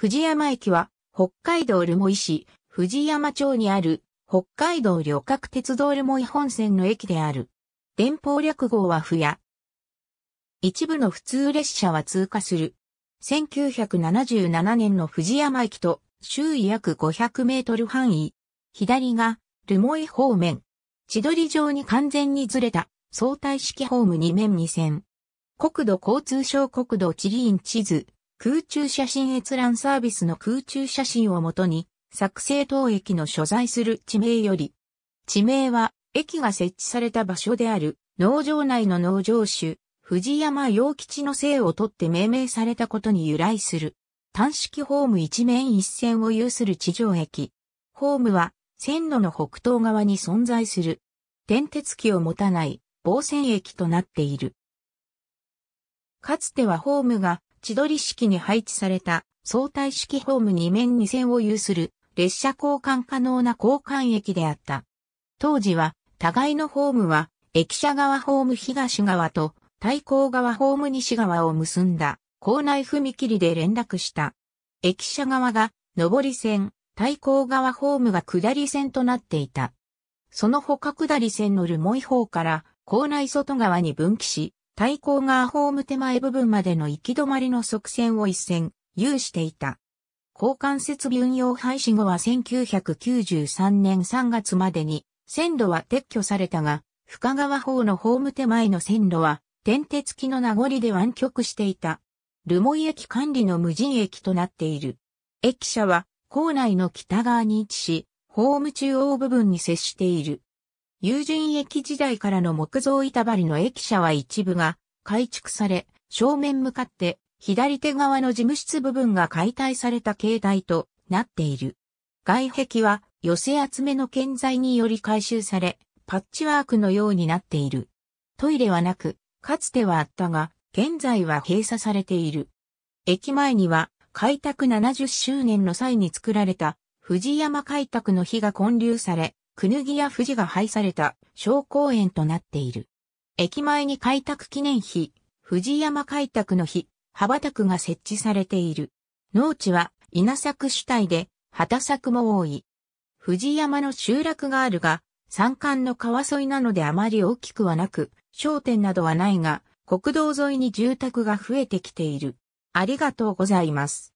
藤山駅は、北海道留萌市、藤山町にある、北海道旅客鉄道留萌本線の駅である。電報略号はふや。一部の普通列車は通過する。1977年の藤山駅と、周囲約500メートル範囲。左が、留萌方面。千鳥状に完全にずれた、相対式ホーム2面2線。国土交通省国土地理院地図。空中写真閲覧サービスの空中写真をもとに、作成当駅の所在する地名より、地名は駅が設置された場所である農場内の農場主、藤山陽吉の姓を取って命名されたことに由来する。単式ホーム一面一線を有する地上駅。ホームは線路の北東側に存在する。転鉄機を持たない防線駅となっている。かつてはホームが千鳥式に配置された相対式ホーム2面2線を有する列車交換可能な交換駅であった。当時は互いのホームは駅舎側ホーム東側と対向側ホーム西側を結んだ校内踏切で連絡した。駅舎側が上り線、対向側ホームが下り線となっていた。その他下り線の留萌方から校内外側に分岐し、対抗側ホーム手前部分までの行き止まりの側線を一線、有していた。交換設備運用廃止後は1993年3月までに線路は撤去されたが、深川方のホーム手前の線路は、電鉄機の名残で湾曲していた。留萌駅管理の無人駅となっている。駅舎は、構内の北側に位置し、ホーム中央部分に接している。友人駅時代からの木造板張りの駅舎は一部が改築され、正面向かって左手側の事務室部分が解体された形態となっている。外壁は寄せ集めの建材により改修され、パッチワークのようになっている。トイレはなく、かつてはあったが、現在は閉鎖されている。駅前には開拓70周年の際に作られた藤山開拓の碑が建立され、くぬぎや富士が配された小公園となっている。駅前に開拓記念碑、藤山開拓の碑、羽ばたくが設置されている。農地は稲作主体で、畑作も多い。藤山の集落があるが、山間の川沿いなのであまり大きくはなく、商店などはないが、国道沿いに住宅が増えてきている。ありがとうございます。